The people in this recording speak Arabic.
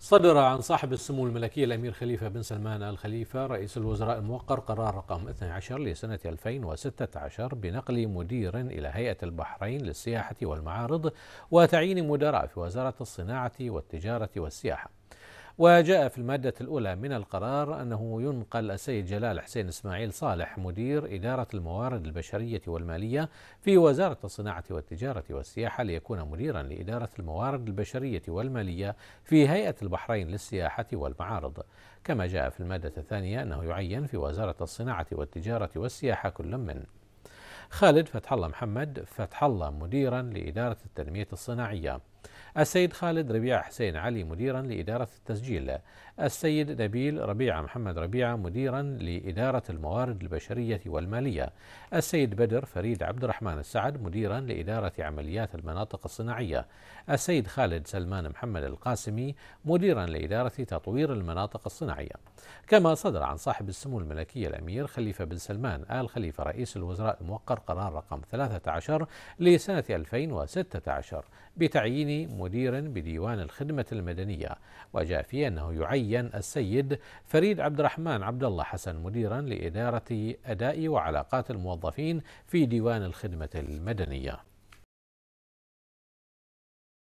صدر عن صاحب السمو الملكي الأمير خليفة بن سلمان الخليفة رئيس الوزراء الموقر قرار رقم 12 لسنة 2016 بنقل مدير إلى هيئة البحرين للسياحة والمعارض وتعيين مدراء في وزارة الصناعة والتجارة والسياحة وجاء في المادة الأولى من القرار أنه ينقل السيد جلال حسين إسماعيل صالح مدير إدارة الموارد البشرية والمالية في وزارة الصناعة والتجارة والسياحة ليكون مديرا لإدارة الموارد البشرية والمالية في هيئة البحرين للسياحة والمعارض كما جاء في المادة الثانية أنه يعين في وزارة الصناعة والتجارة والسياحة كل من خالد فتح الله محمد فتح الله مديرا لإدارة التنمية الصناعية السيد خالد ربيع حسين علي مديرا لإدارة التسجيل السيد نبيل ربيعة محمد ربيعة مديرا لإدارة الموارد البشرية والمالية السيد بدر فريد عبد الرحمن السعد مديرا لإدارة عمليات المناطق الصناعية السيد خالد سلمان محمد القاسمي مديرا لإدارة تطوير المناطق الصناعية كما صدر عن صاحب السمو الملكي الأمير خليفة بن سلمان آل خليفة رئيس الوزراء الموقر قرار رقم 13 لسنة 2016 بتعيين مديرا بديوان الخدمة المدنية وجاء فيه أنه يعين السيد فريد عبد الرحمن عبد الله حسن مديرا لإدارة أداء وعلاقات الموظفين في ديوان الخدمة المدنية